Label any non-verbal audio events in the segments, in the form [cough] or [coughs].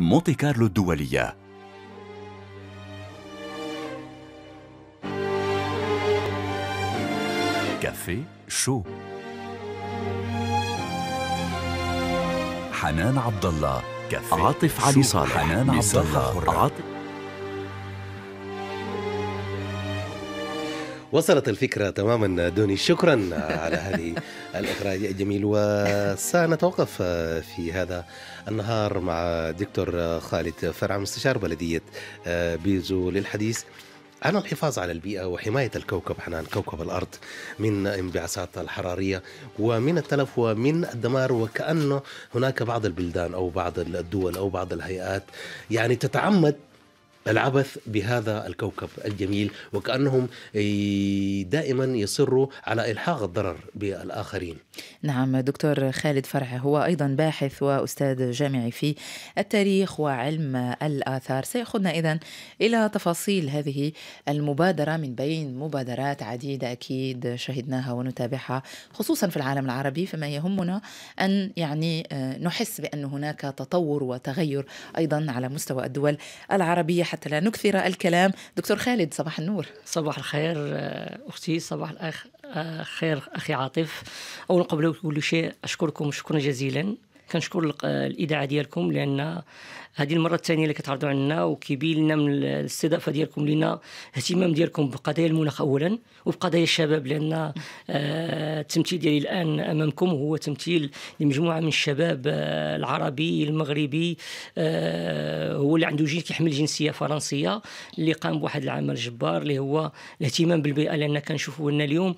مونتي كارلو الدولية كافيه شو حنان عبد الله كافيه عاطف علي صالح حنان عبد الله عاطف وصلت الفكرة تماما دوني شكرا على هذه الإخراج الجميل وسنتوقف في هذا النهار مع دكتور خالد فرع مستشار بلدية بيزو للحديث عن الحفاظ على البيئة وحماية الكوكب حنان كوكب الأرض من انبعاثات الحرارية ومن التلف ومن الدمار وكأنه هناك بعض البلدان أو بعض الدول أو بعض الهيئات يعني تتعمد العبث بهذا الكوكب الجميل وكأنهم دائما يصروا على إلحاق الضرر بالآخرين نعم دكتور خالد فرع هو أيضا باحث وأستاذ جامعي في التاريخ وعلم الآثار سيأخذنا إذا إلى تفاصيل هذه المبادرة من بين مبادرات عديدة أكيد شهدناها ونتابعها خصوصا في العالم العربي فما يهمنا أن يعني آه، نحس بأن هناك تطور وتغير أيضا على مستوى الدول العربية حتى حتى لا نكثر الكلام دكتور خالد صباح النور صباح الخير آه، أختي صباح الاخ آه، خير أخي عاطف أولا قبل كل شيء أشكركم شكرا جزيلا كنشكر الاذاعه ديالكم لان هذه المره الثانيه اللي كتعرضوا عنا وكيبين لنا من الاستضافه ديالكم لنا اهتمام ديالكم بقضايا المناخ اولا وبقضايا الشباب لان آه، التمثيل ديالي الان امامكم هو تمثيل لمجموعه من الشباب آه، العربي المغربي آه، هو اللي عنده جين كيحمل جنسيه فرنسيه اللي قام بواحد العمل جبار اللي هو الاهتمام بالبيئه لان كنشوفوا ان اليوم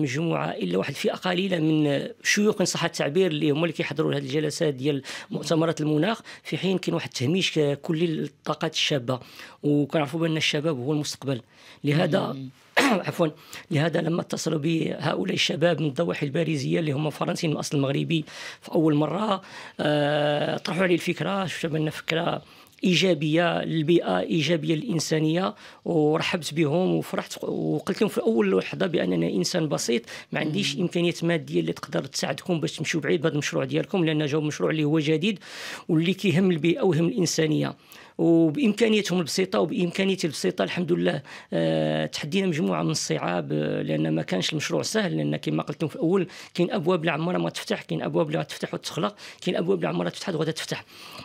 مجموعه الا واحد الفئه قليله من شيوخ ان صح التعبير اللي هما اللي كيحضروا الجلسات ديال مؤتمرات المناخ في حين كاين واحد التهميش كلي للطاقات الشابه وكنعرفوا بان الشباب هو المستقبل لهذا [coughs] عفوا لهذا لما اتصلوا بهؤلاء الشباب من الضواحي الباريزيه اللي هم فرنسيين من اصل مغربي في اول مره آه، طرحوا عليه الفكره شفت بان فكره ايجابيه للبيئه ايجابيه للانسانيه ورحبت بهم وفرحت وقلت لهم في اول لحظه بان انا انسان بسيط ما عنديش امكانيات ماديه اللي تقدر تساعدكم باش تمشوا بعيد بهذا المشروع ديالكم لان جاوا مشروع اللي هو جديد واللي كيهم البيئه ويهم الانسانيه وبامكانيتهم البسيطه وبامكانيتي البسيطه الحمد لله آه، تحدينا مجموعه من الصعاب لان ما كانش المشروع سهل لان كما قلت لكم في الاول كاين ابواب اللي عمرها ما تفتح كاين ابواب اللي غتفتح وتخلق كاين ابواب اللي عمرها تفتح وغادا تفتح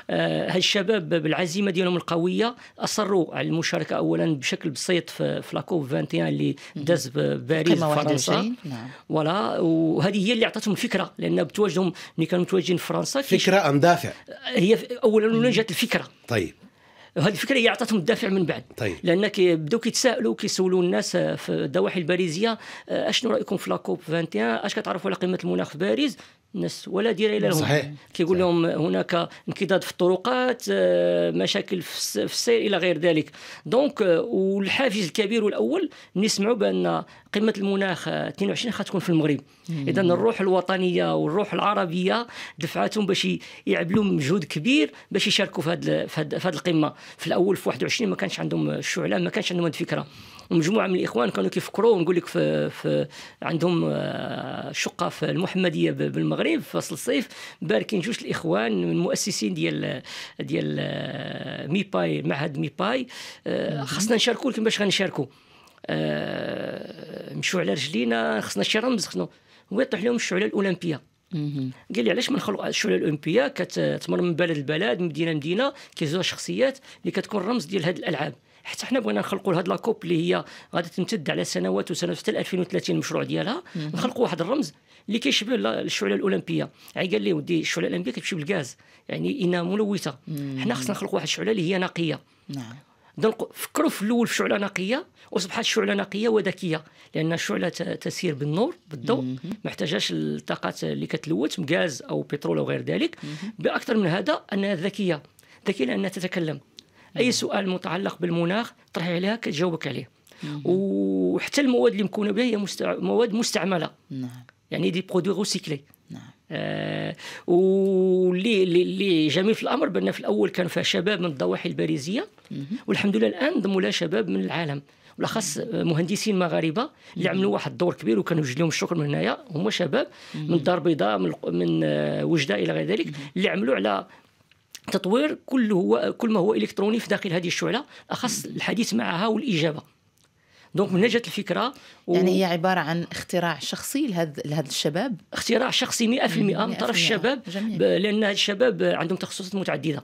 آه، هاد الشباب بالعزيمه ديالهم القويه اصروا على المشاركه اولا بشكل بسيط في, في لاكوب 21 اللي داز بباريس فرنسا فوالا نعم. وهذه هي اللي عطاتهم الفكره لان بتواجدهم ملي كانوا متواجدين في فرنسا فكره ام دافع آه، هي اولا جات الفكره طيب هذه الفكره هي اعطتهم الدافع من بعد طيب. لانك بداو كيتسائلوا كيسولوا الناس آه، في الدواحي الباريزيه آه، اشنو رايكم في لاكوب 21 اش كتعرفوا على قمه المناخ في باريس الناس ولا الى لهم صحيح كيقول لهم هناك انكداد في الطرقات آه، مشاكل في السير الى غير ذلك دونك آه، والحافز الكبير والاول نسمعوا بان قمه المناخ 22 غتكون في المغرب اذا الروح الوطنيه والروح العربيه دفعتهم باش يعملوا مجهود كبير باش يشاركوا في هذه في هذه القمه في الاول في 21 ما كانش عندهم الشعله ما كانش عندهم هذه الفكره ومجموعه من الاخوان كانوا كيفكروا نقول لك في, في عندهم آه، شقه في المحمديه بالمغرب في فصل الصيف باركين جوج الاخوان من المؤسسين ديال ديال آه، ميباي معهد ميباي آه، خاصنا نشاركوا لكم باش غنشاركوا مشوا على رجلينا خصنا شي رمز خصنا ويطيح لهم الشعله الاولمبيه قال لي علاش ما نخلق الشعله الاولمبيه كتمر من بلد لبلد من مدينه لمدينه كيزور شخصيات اللي كتكون رمز ديال هذه الالعاب حتى حنا بغينا نخلقوا هاد لاكوب اللي هي غادي تمتد على سنوات وسنوات حتى 2030 المشروع ديالها نخلقوا واحد الرمز اللي كيشبه الشعله الاولمبيه عي يعني قال لي ودي الشعله الاولمبيه كتمشي بالغاز يعني انها ملوثه حنا خصنا نخلقوا واحد الشعله اللي هي نقيه نعم فكروا في الاول في شعله نقيه واصبحت شعله نقيه وذكيه لان الشعله تسير بالنور بالضوء ما احتاجاش الطاقات اللي كتلوث غاز او بترول او غير ذلك باكثر من هذا انها ذكيه ذكيه لانها تتكلم اي نعم. سؤال متعلق بالمناخ طرحي عليها كتجاوبك عليه وحتى المواد اللي مكونه بها هي مستع... مواد مستعمله نعم يعني دي برودوي روسيكلي نعم آه واللي اللي جميل في الامر بان في الاول كان فيها شباب من الضواحي الباريزيه والحمد لله الان ضموا لها شباب من العالم بالاخص آه، مهندسين مغاربه اللي عملوا واحد الدور كبير وكانوا وجد لهم الشكر من هنايا هما شباب من الدار البيضاء من من آه، وجده الى غير ذلك اللي عملوا على تطوير كل هو كل ما هو الكتروني في داخل هذه الشعله اخص الحديث معها والاجابه دونك من جات الفكره و... يعني هي عباره عن اختراع شخصي لهذا لهذا الشباب اختراع شخصي 100% من طرف الشباب ب... لان الشباب عندهم تخصصات متعدده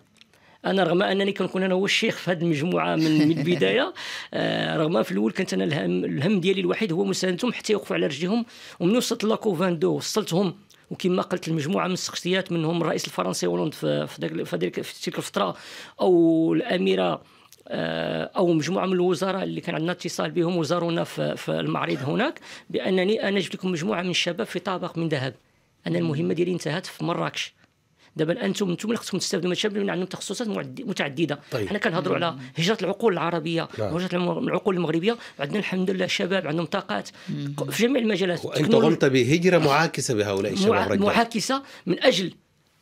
انا رغم انني كنكون انا هو الشيخ في هذه المجموعه من, من البدايه [laughs] آه، رغم في الاول كنت انا الهم, الهم ديالي الوحيد هو مساندتهم حتى يوقفوا على رجليهم ومن وصلت لاكوفان دو وصلتهم وكما قلت المجموعه من الشخصيات منهم الرئيس الفرنسي هولند في في, في تلك الفتره او الاميره آه، او مجموعه من الوزراء اللي كان عندنا اتصال بهم وزارونا في المعرض هناك بانني انا جبت لكم مجموعه من الشباب في طابق من ذهب انا المهمه ديالي انتهت في مراكش دابا انتم انتم اللي خصكم تستافدوا من الشباب اللي عندهم تخصصات متعدده طيب. حنا كنهضروا على هجره العقول العربيه هجره العقول المغربيه عندنا الحمد لله شباب عندهم طاقات في جميع المجالات وانت قمت بهجره معاكسه بهؤلاء الشباب معاكسه من اجل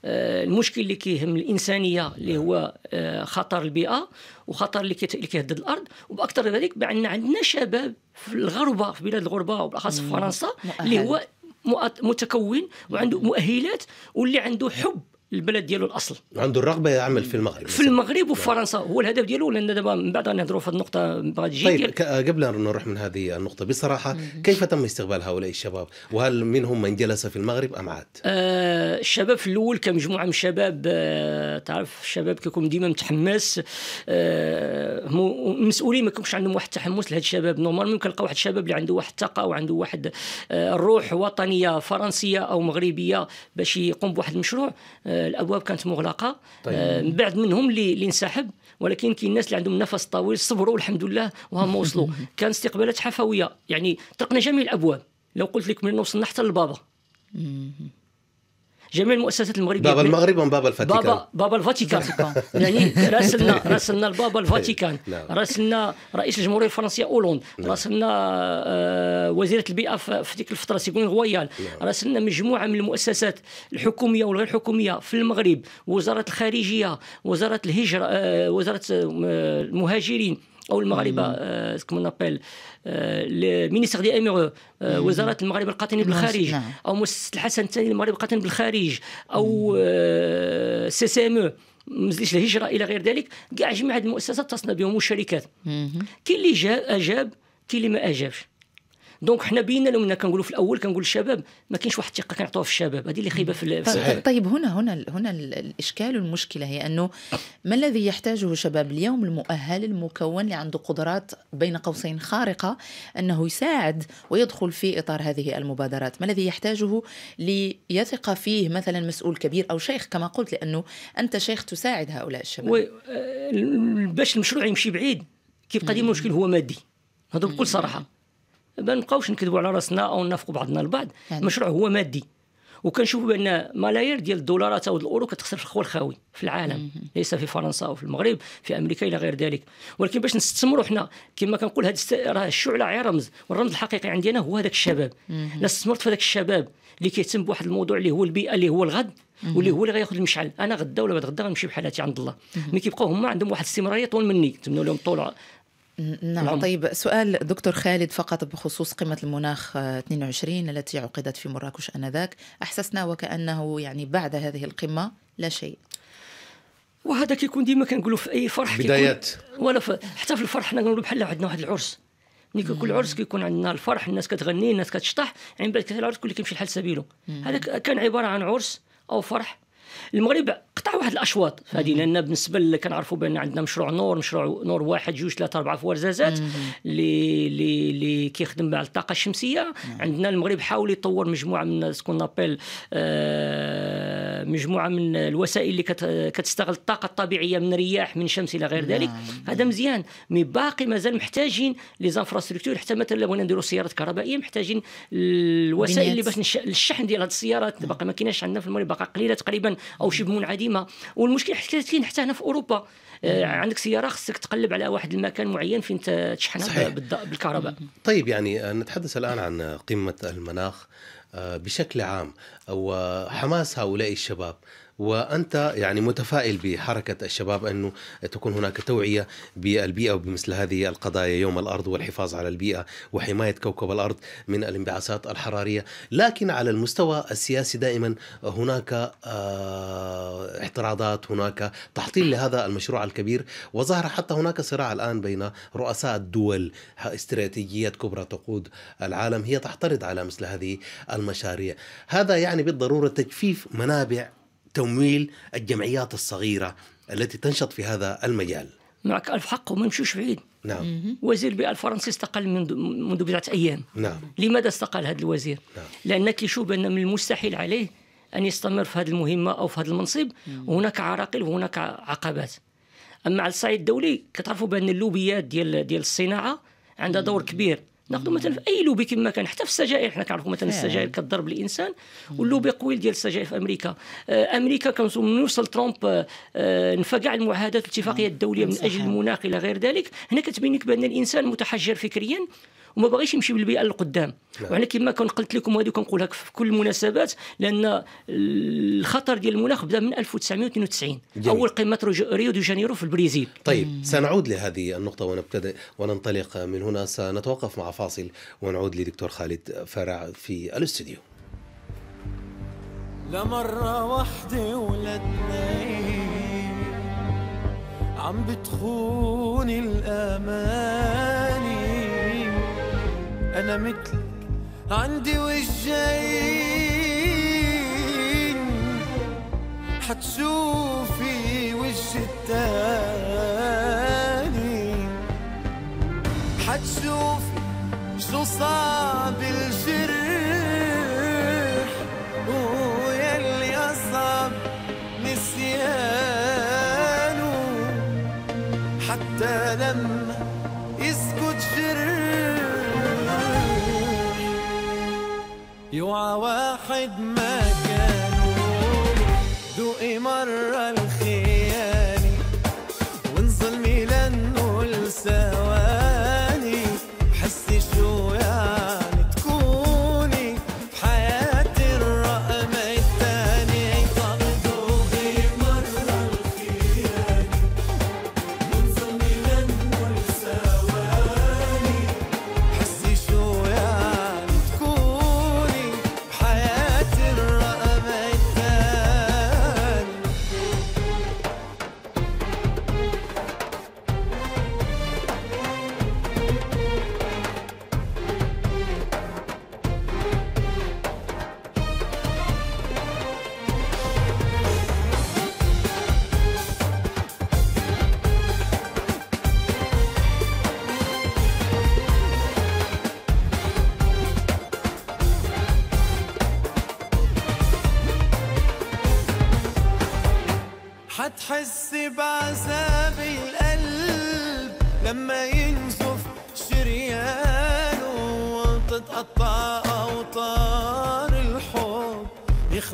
آه، المشكل اللي كيهم الانسانيه اللي هو آه، خطر البيئه وخطر اللي كيهدد الارض وباكثر ذلك بان عندنا شباب في الغربه في بلاد الغربه وبالاخص في فرنسا اللي هو متكون وعنده مؤهلات واللي عنده حب البلد ديالو الاصل عنده الرغبه يعمل في المغرب في المغرب وفي فرنسا هو الهدف ديالو لان دابا من بعد غنهضروا في هذه النقطه تجي طيب قبل ان نروح من هذه النقطه بصراحه كيف تم استقبال هؤلاء الشباب وهل منهم من جلس في المغرب ام عاد آه الشباب في الاول كمجموعه من الشباب آه تعرف الشباب كيكون ديما متحمس آه مسؤولين ما كيكونش عندهم واحد التحمس لهذا الشباب نورمالمون كنلقى واحد الشباب اللي عنده واحد الطاقه وعنده واحد الروح آه، وطنيه فرنسيه او مغربيه باش يقوم بواحد المشروع آه الابواب كانت مغلقه طيب. آه، من بعد منهم اللي انسحب ولكن كاين الناس اللي عندهم نفس طويل صبروا الحمد لله وهم وصلوا [laughs] كان استقبالات حفويه يعني طرقنا جميع الابواب لو قلت لك من وصلنا حتى للبابا جميع المؤسسات المغربيه بابا المغرب ومن بابا الفاتيكان بابا بابا الفاتيكان يعني راسلنا [laughs] راسلنا البابا الفاتيكان نعم. راسلنا رئيس الجمهوريه الفرنسيه اولوند نعم. راسلنا آه، وزيره البيئه في ديك الفتره سيكون غويال نعم. راسلنا مجموعه من المؤسسات الحكوميه والغير حكوميه في المغرب وزاره الخارجيه وزاره الهجره آه، وزاره آه، المهاجرين او المغاربه آه كما نابيل آه دي اميرو آه وزاره المغاربه القاطنين نعم، بالخارج نعم. او مؤسسه الحسن الثاني للمغاربه القاطنين بالخارج او آه سي سي ام مزليش الهجره الى غير ذلك كاع جميع هذه المؤسسات تصنع بهم والشركات كاين اللي جاب اجاب كاين اللي ما اجابش دونك حنا بينا لهم كنقولوا في الاول كنقول الشباب ما كاينش واحد الثقه كنعطوها في الشباب هذه اللي خايبه في صحيح. طيب هنا هنا هنا الاشكال والمشكله هي انه ما الذي يحتاجه شباب اليوم المؤهل المكون اللي عنده قدرات بين قوسين خارقه انه يساعد ويدخل في اطار هذه المبادرات ما الذي يحتاجه ليثق فيه مثلا مسؤول كبير او شيخ كما قلت لانه انت شيخ تساعد هؤلاء الشباب آه، باش المشروع يمشي بعيد كيبقى ديما المشكل هو مادي هذا بكل صراحه ما نبقاوش نكذبوا على راسنا او نافقوا بعضنا البعض يعني. المشروع هو مادي وكنشوفوا بان ملايير ديال الدولارات او الاورو كتخسر الخو الخاوي في العالم ليس في فرنسا او في المغرب في امريكا الى غير ذلك ولكن باش نستثمروا حنا كما كنقول هذه راه الشعله غير رمز والرمز الحقيقي عندي انا هو هذاك الشباب الا استثمرت في هذاك الشباب اللي كيتم بواحد الموضوع اللي هو البيئه اللي هو الغد واللي هو اللي غياخذ المشعل انا غدا ولا بعد غدا غنمشي بحالاتي عند الله ملي كيبقاو هما عندهم واحد الاستمراريه طول مني نتمنى لهم طول نعم. نعم طيب سؤال دكتور خالد فقط بخصوص قمة المناخ 22 آه، التي عقدت في مراكش آنذاك أحسسنا وكأنه يعني بعد هذه القمة لا شيء وهذا كيكون ديما كنقولوا في اي فرح بدايات ولا ف... حتى في الفرح حنا كنقولوا بحال عندنا واحد العرس ملي كل عرس كيكون عندنا الفرح الناس كتغني الناس كتشطح عين يعني بالك العرس كل كيمشي لحال سبيله هذا كان عباره عن عرس او فرح المغرب قطع واحد الاشواط هذه لان بالنسبه اللي كنعرفوا بان عندنا مشروع نور مشروع نور واحد جوج ثلاثه اربعه في ورزازات اللي اللي اللي كيخدم على الطاقه الشمسيه عندنا المغرب حاول يطور مجموعه من سكون نابيل آه مجموعه من الوسائل اللي كتستغل الطاقه الطبيعيه من رياح من شمس الى غير ذلك نعم. هذا مزيان مي باقي مازال محتاجين لي زانفراستركتور حتى مثلا لو بغينا نديروا سيارات كهربائيه محتاجين الوسائل اللي باش الشحن ديال هذه السيارات نعم. باقي ما كايناش عندنا في المغرب باقي قليله تقريبا او شبه منعدمه والمشكل حتى كاين حتى هنا في اوروبا آه، نعم. عندك سياره خصك تقلب على واحد المكان معين فين تشحنها بالكهرباء طيب يعني نتحدث الان عن قمه المناخ آه، بشكل عام وحماس هؤلاء الشباب وانت يعني متفائل بحركه الشباب انه تكون هناك توعيه بالبيئه وبمثل هذه القضايا يوم الارض والحفاظ على البيئه وحمايه كوكب الارض من الانبعاثات الحراريه، لكن على المستوى السياسي دائما هناك اعتراضات، آه، هناك تحطيم لهذا المشروع الكبير، وظهر حتى هناك صراع الان بين رؤساء الدول استراتيجيات كبرى تقود العالم هي تحترض على مثل هذه المشاريع، هذا يعني بالضروره تجفيف منابع تمويل الجمعيات الصغيرة التي تنشط في هذا المجال معك ألف حق وما نمشوش بعيد نعم وزير بيئة الفرنسي استقل منذ منذ بضعة أيام نعم لماذا استقال هذا الوزير؟ نعم. لأنك يشوف أن من المستحيل عليه أن يستمر في هذه المهمة أو في هذا المنصب وهناك عراقيل وهناك عقبات أما على الصعيد الدولي كتعرفوا بأن اللوبيات ديال ديال الصناعة عندها دور كبير ناخذ مثلا في اي لوبي كما كان حتى في السجائر حنا كنعرفوا مثلا إيه. السجائر كضرب الانسان واللوبي قوي ديال السجائر في امريكا آه، امريكا كان من وصل ترامب آه، آه، نفى كاع المعاهدات الاتفاقيه الدوليه من اجل المناخ الى غير ذلك هنا كتبين لك بان الانسان متحجر فكريا وما باغيش يمشي بالبيئه للقدام نعم. وعلى كما قلت لكم وهذه كنقولها في كل المناسبات لان الخطر ديال المناخ بدا من 1992 جميل. اول قمه ريو دي جانيرو في البرازيل طيب مم. سنعود لهذه النقطه ونبتدئ وننطلق من هنا سنتوقف مع فاصل ونعود لدكتور خالد فرع في الاستوديو وحدة واحدة اثنين عم بتخون الأمان انا مثلك عندي وجهين حتشوفي وجه التاني حتشوفي شو صعب الجو mujer.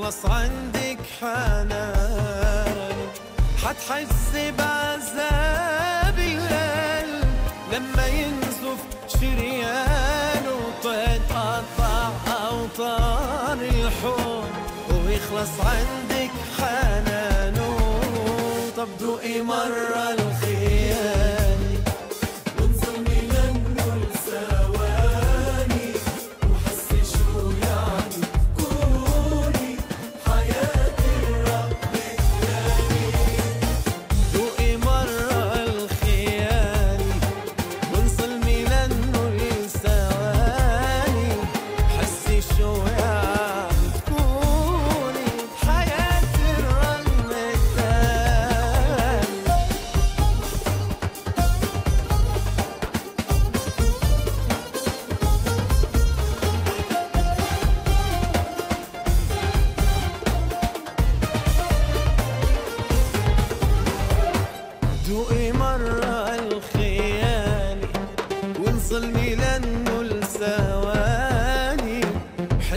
خلص عندك حنان حتحس بعذاب القلب لما ينزف شريان وتتقطع اوطان الحب ويخلص عندك حنانه طب دوقي مرة الخير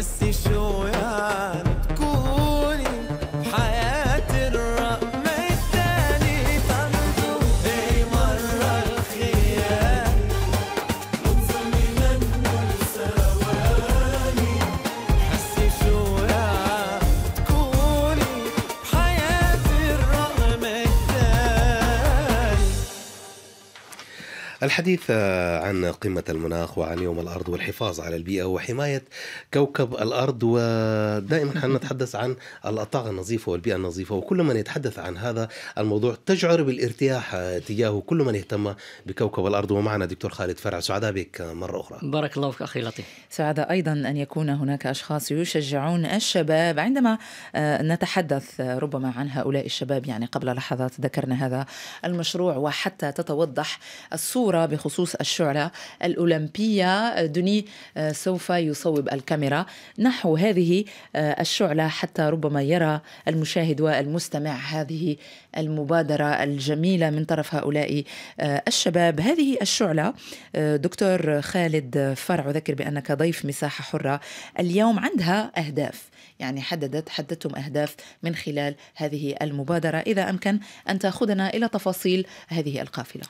nasce chorando. الحديث آه، عن قمة المناخ وعن يوم الأرض والحفاظ على البيئة وحماية كوكب الأرض ودائما نتحدث عن الأطاقة النظيفة والبيئة النظيفة وكل من يتحدث عن هذا الموضوع تشعر بالارتياح آه، تجاهه كل من يهتم بكوكب الأرض ومعنا دكتور خالد فرع سعداء بك مرة أخرى بارك الله فيك أخي لطيف سعداء أيضا أن يكون هناك أشخاص يشجعون الشباب عندما آه، نتحدث ربما عن هؤلاء الشباب يعني قبل لحظات ذكرنا هذا المشروع وحتى تتوضح الصورة بخصوص الشعلة الأولمبية دوني آه، سوف يصوب الكاميرا نحو هذه آه، الشعلة حتى ربما يرى المشاهد والمستمع هذه المبادرة الجميلة من طرف هؤلاء آه، الشباب هذه الشعلة دكتور خالد فرع أذكر بأنك ضيف مساحة حرة اليوم عندها أهداف يعني حددت حددتم أهداف من خلال هذه المبادرة إذا أمكن أن تأخذنا إلى تفاصيل هذه القافلة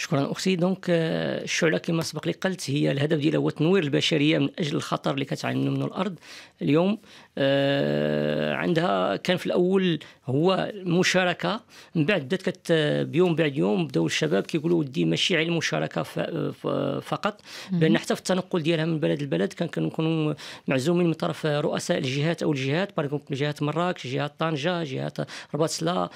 شكرا اختي دونك آه، الشعله كما سبق لي قلت هي الهدف ديالها هو تنوير البشريه من اجل الخطر اللي كتعاني منه الارض اليوم آه، عندها كان في الاول هو المشاركه من بعد بدات كت آه، بيوم بعد يوم بداو الشباب كيقولوا ودي ماشي على المشاركه فقط بان حتى في التنقل ديالها من بلد لبلد كان كنكونوا معزومين من طرف رؤساء الجهات او الجهات جهه مراكش جهه طنجه جهه رباط سلا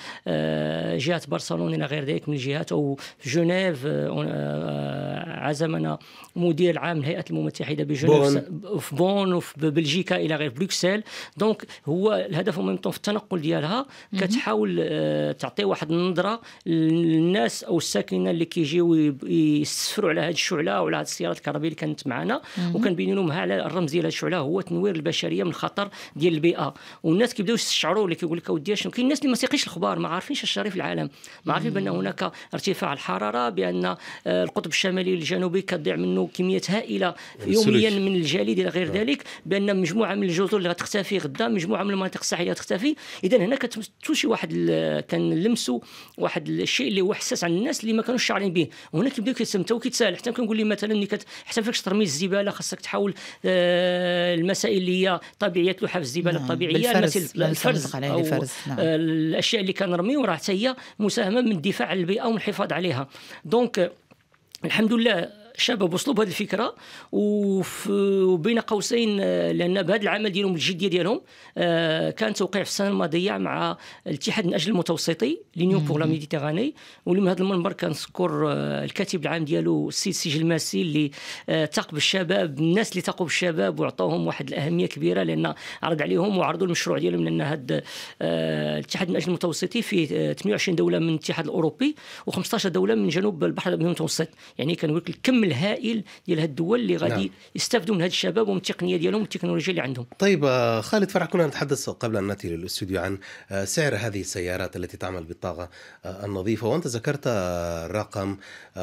جهه برشلونه الى غير ذلك من الجهات او جنيف الالف آه، آه، آه، عزمنا مدير العام الهيئة المتحده المتحده بون. في بون وفي بلجيكا الى غير بروكسل دونك هو الهدف ميم في التنقل ديالها كتحاول تعطي واحد النظره للناس او الساكنه اللي كيجيو يسفروا على هذه الشعله وعلى هذه السيارات الكهربائيه اللي كانت معنا وكنبين لهم على الرمز ديال هذه الشعله هو تنوير البشريه من الخطر ديال البيئه والناس كيبداو يستشعروا اللي كيقول لك اودي شنو كاين الناس اللي ما سيقيش الخبار ما عارفينش الشريف العالم ما عارفين بان هناك ارتفاع الحراره بان آه، القطب الشمالي الجنوبي كتضيع منه كميات هائله يعني يوميا من الجليد الى غير آه. ذلك بان مجموعه من الجزر اللي غتختفي غدا مجموعه من المناطق الساحليه غتختفي اذا هنا كتمثل شي واحد لمسوا واحد الشيء اللي هو حساس على الناس اللي ما كانوش شاعرين به وهنا كيبداو كيتسمتوا وكيتسال حتى كنقول لي مثلا ملي حتى فاش ترمي الزباله خاصك تحاول آه، المسائل اللي هي طبيعيه لوحه الزباله نعم. الطبيعيه المثل الفرز الفرز. نعم. الاشياء اللي كنرميو راه حتى هي مساهمه من الدفاع عن البيئه والحفاظ عليها دونك الحمد لله شباب وصلوا بهذه الفكره وبين قوسين آه، لان بهذا العمل ديالهم الجديه ديالهم آه، كان توقيع في السنه الماضيه مع الاتحاد من اجل المتوسطي لينيون بور لا ميديتيراني واللي من هذا المنبر كنذكر آه، الكاتب العام ديالو السيد سجل الماسي اللي تاق بالشباب الناس اللي تاقوا بالشباب وعطاهم واحد الاهميه كبيره لان عرض عليهم وعرضوا المشروع ديالهم لان هذا الاتحاد من اجل المتوسطي فيه 28 دوله من الاتحاد الاوروبي و15 دوله من جنوب البحر المتوسط يعني كنقول لك الكم الهائل ديال هاد الدول اللي غادي نعم. يستافدوا من هاد الشباب ومن التقنيه ديالهم والتكنولوجيا اللي عندهم طيب آه، خالد فرح كنا نتحدث قبل ان ناتي للاستوديو عن آه، سعر هذه السيارات التي تعمل بالطاقه آه، النظيفه وانت ذكرت رقم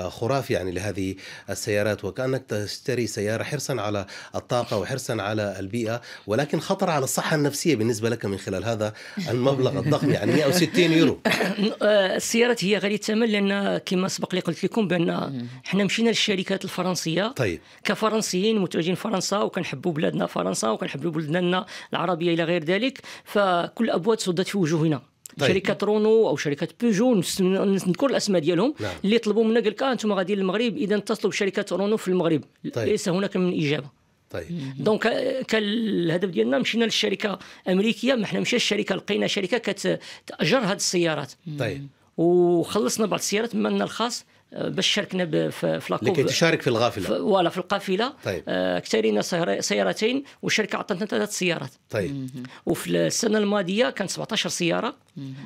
خرافي يعني لهذه السيارات وكانك تشتري سياره حرصا على الطاقه وحرصا على البيئه ولكن خطر على الصحه النفسيه بالنسبه لك من خلال هذا المبلغ الضخم يعني 160 يورو [laughs] السيارات هي غاليه الثمن لان كما سبق لي قلت لكم بان احنا مشينا للشركه الشركات الفرنسيه طيب كفرنسيين متواجدين فرنسا وكنحبوا بلادنا فرنسا وكنحبوا بلداننا العربيه الى غير ذلك فكل الابواب صدت في وجوهنا طيب. شركه رونو او شركه بيجو نذكر الاسماء ديالهم نعم. اللي طلبوا منا قال لك آه انتم غاديين للمغرب اذا تطلب شركه رونو في المغرب طيب. ليس هناك من اجابه طيب دونك كان الهدف ديالنا مشينا للشركه الامريكيه ما حنا مشينا للشركه لقينا شركه كتاجر هذه السيارات طيب وخلصنا بعض السيارات من الخاص بشركنا لاكوب لكي تشارك في القافله ولا في القافله طيب. اكترينا آه، سيارتين والشركه عطتنا ثلاث سيارات طيب وفي السنه الماضيه كان 17 سياره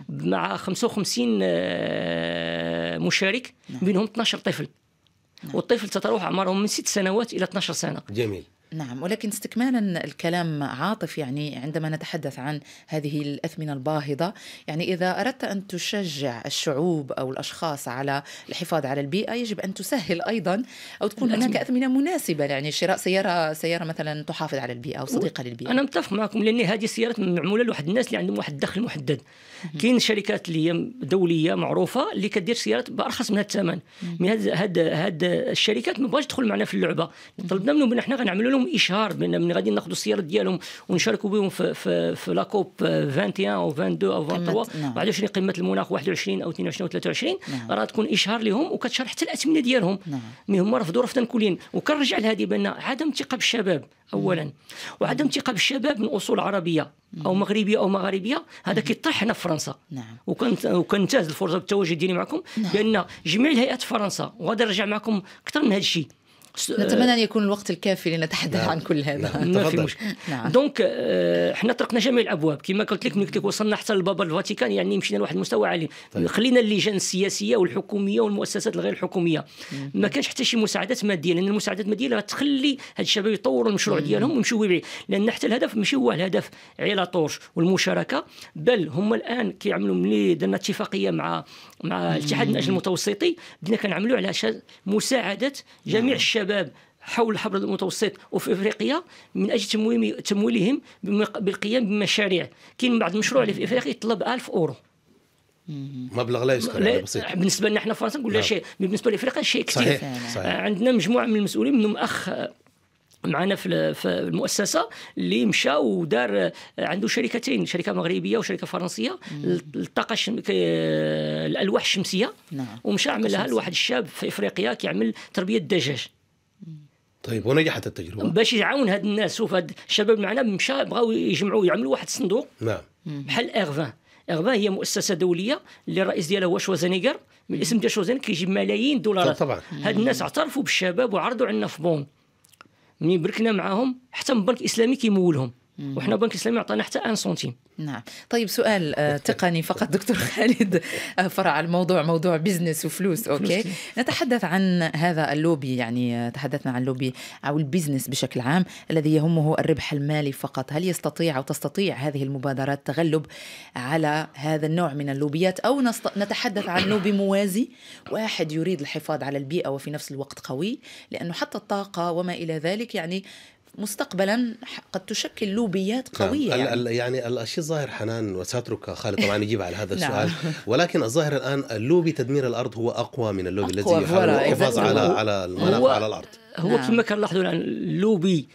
مع 55 آه، مشارك نعم. منهم 12 طفل نعم. والطفل تتراوح اعمارهم من 6 سنوات الى 12 سنه جميل نعم ولكن استكمالا الكلام عاطف يعني عندما نتحدث عن هذه الأثمنة الباهظة يعني إذا أردت أن تشجع الشعوب أو الأشخاص على الحفاظ على البيئة يجب أن تسهل أيضا أو تكون نعم. هناك أثمنة مناسبة يعني شراء سيارة سيارة مثلا تحافظ على البيئة أو صديقة للبيئة أنا متفق معكم لأن هذه السيارات معمولة لواحد الناس اللي عندهم واحد الدخل محدد كاين شركات اللي هي دولية معروفة اللي كدير سيارات بأرخص من هذا الثمن هذه هاد هاد الشركات ما بغاش تدخل معنا في اللعبة طلبنا منهم احنا غنعملوا لهم لهم اشهار بان غادي ناخذوا السيارات ديالهم ونشاركوا بهم في في, في لاكوب 21 او 22 او 23 21 نعم. قمه المناخ 21 او 22 او 23 نعم. راه تكون اشهار لهم وكتشهر حتى الاثمنه ديالهم مي هما رفضوا رفضا كليا وكنرجع لهذه بان عدم الثقه بالشباب اولا نعم. وعدم الثقه بالشباب من اصول عربيه او مغربيه او مغاربيه هذا كيطيح هنا في فرنسا نعم وكنتهز الفرصه بالتواجد ديالي معكم نعم. بان جميع الهيئات في فرنسا وغادي نرجع معكم اكثر من هذا الشيء نتمنى ان يكون الوقت الكافي لنتحدث نعم. عن كل هذا نعم. ما في مشكل نعم. دونك احنا آه، طرقنا جميع الابواب كما قلت لك ملي وصلنا حتى لبابا الفاتيكان يعني مشينا لواحد المستوى عالي طيب. خلينا اللجان السياسيه والحكوميه والمؤسسات الغير الحكوميه ما كانش حتى شي مساعدات ماديه لان المساعدات الماديه اللي تخلي هاد الشباب يطوروا المشروع ديالهم ويمشيو يبيع لان حتى الهدف ماشي هو الهدف عيله طوش والمشاركه بل هم الان كيعملوا ملي درنا اتفاقيه مع مع الاتحاد اجل المتوسطي بدينا كنعملوا على مساعده جميع نعم. الشباب حول الحبر المتوسط وفي افريقيا من اجل تمويل تمويلهم بالقيام بمشاريع كاين بعض المشروع اللي في افريقيا يطلب 1000 اورو مبلغ لا يذكر لا يعني بسيط بالنسبه لنا حنا في فرنسا نقول لا نعم. شيء بالنسبه لافريقيا شيء كثير صحيح. صحيح. عندنا مجموعه من المسؤولين منهم اخ معنا في المؤسسه اللي مشى ودار آه، عنده شركتين شركه مغربيه وشركه فرنسيه للطاقه آه، الالواح الشمسيه نعم. ومشى عملها لواحد الشاب في افريقيا كيعمل تربيه الدجاج طيب ونجحت التجربه باش يعاون هاد الناس شوف هاد الشباب معنا مشى بغاو يجمعوا يعملوا واحد الصندوق نعم بحال اغفان اغفان هي مؤسسه دوليه اللي الرئيس ديالها هو شوزنيغر الاسم ديال شوزنيغر كيجيب ملايين دولارات طبعا هاد الناس اعترفوا بالشباب وعرضوا عندنا في بون ملي بركنا معاهم حتى من بنك اسلامي كيمولهم وحنا بنك الاسلامي عطانا حتى ان سنتيم نعم طيب سؤال آه، تقني فقط دكتور خالد آه، فرع الموضوع موضوع بزنس وفلوس اوكي نتحدث عن هذا اللوبي يعني آه، تحدثنا عن اللوبي او البزنس بشكل عام الذي يهمه الربح المالي فقط هل يستطيع او تستطيع هذه المبادرات التغلب على هذا النوع من اللوبيات او نتحدث عن لوبي موازي واحد يريد الحفاظ على البيئه وفي نفس الوقت قوي لانه حتى الطاقه وما الى ذلك يعني مستقبلا قد تشكل لوبيات نعم. قويه نعم. يعني, يعني الشيء الظاهر حنان وساترك خالد طبعا يجيب على هذا [laughs] نعم. السؤال ولكن الظاهر الان اللوبي تدمير الارض هو اقوى من اللوبي الذي يحاول الحفاظ على على على الارض هو نعم. كما كان لاحظوا الان اللوبي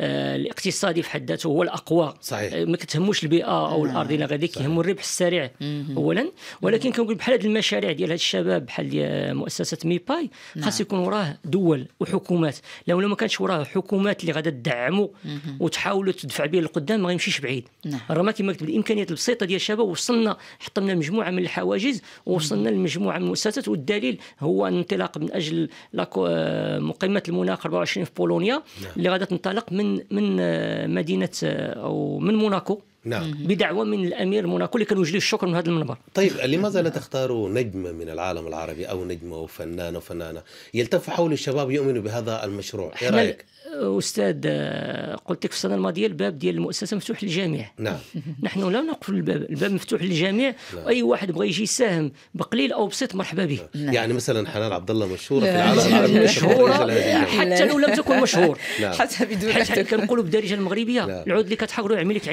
آه، الاقتصادي في حد ذاته هو الاقوى صحيح آه، ما كتهموش البيئه او نعم. الارض الى غادي كيهموا الربح السريع اولا ولكن كنقول بحال هذه المشاريع ديال هاد الشباب بحال مؤسسه ميباي نعم. خاص يكون وراه دول وحكومات لو ما كانش وراه حكومات اللي غادا تدعموا وتحاولوا تدفع به للقدام ما غيمشيش بعيد نعم. راه كما قلت بالامكانيات البسيطه ديال الشباب وصلنا حطمنا مجموعه من الحواجز ووصلنا لمجموعه من المؤسسات والدليل هو انطلاق من اجل آه، مقيمه المناخ 24 في بولونيا اللي غادا تنطلق من من من آه، مدينه آه، او من موناكو نعم بدعوه من الامير موناكو اللي كان له الشكر من هذا المنبر طيب لماذا لا تختاروا نجمه من العالم العربي او نجمه وفنان وفنانه يلتف حول الشباب يؤمنوا بهذا المشروع ايه رايك؟ استاذ قلت لك في السنه الماضيه الباب ديال المؤسسه مفتوح للجميع نعم [laughs] نحن لا نقفل الباب الباب مفتوح للجميع نعم. اي واي واحد بغى يجي يساهم بقليل او بسيط مرحبا به نعم. يعني مثلا حنان عبد الله مشهوره في العالم العربي مشهوره حتى لو لم تكن مشهور نعم. حتى بدون حتى كنقولوا بالدارجه المغربيه نعم. العود اللي كتحقروا يعمل لك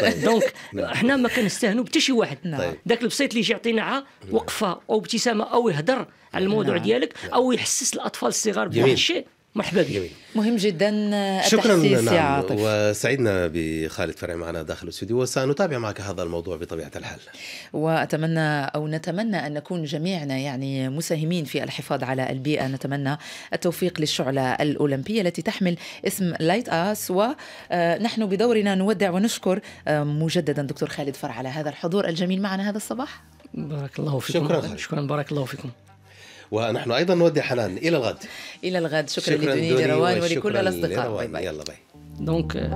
طيب. [laughs] دونك حنا [laughs] نعم. ما كنستهنوا حتى شي واحد طيب. داك البسيط اللي يجي يعطينا عا وقفه او ابتسامه او يهضر على الموضوع نعم. ديالك نعم. او يحسس الاطفال الصغار بواحد الشيء مرحبا بك مهم جدا آه، شكرا نعم عاطف. وسعدنا بخالد فرع معنا داخل الاستوديو وسنتابع معك هذا الموضوع بطبيعه الحال واتمنى او نتمنى ان نكون جميعنا يعني مساهمين في الحفاظ على البيئه نتمنى التوفيق للشعله الاولمبيه التي تحمل اسم لايت اس ونحن بدورنا نودع ونشكر آه، مجددا دكتور خالد فرع على هذا الحضور الجميل معنا هذا الصباح بارك الله فيكم شكرا شكرا بارك الله فيكم ونحن أيضا نودع حنان إلى الغد إلى الغد شكرا, شكرا لدنيا روان ولكل الأصدقاء باي باي يلا باي دونك